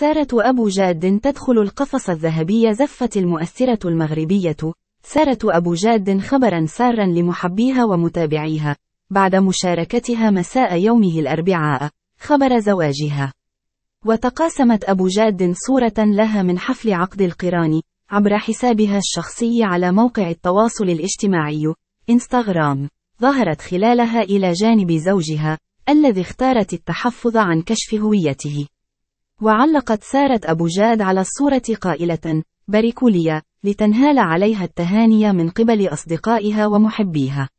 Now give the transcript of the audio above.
سارة أبو جاد تدخل القفص الذهبي زفت المؤثرة المغربية سارة أبو جاد خبرا سارا لمحبيها ومتابعيها بعد مشاركتها مساء يومه الأربعاء خبر زواجها وتقاسمت أبو جاد صورة لها من حفل عقد القران عبر حسابها الشخصي على موقع التواصل الاجتماعي إنستغرام ظهرت خلالها إلى جانب زوجها الذي اختارت التحفظ عن كشف هويته وعلقت سارة أبو جاد على الصورة قائلة بريكوليا لتنهال عليها التهاني من قبل أصدقائها ومحبيها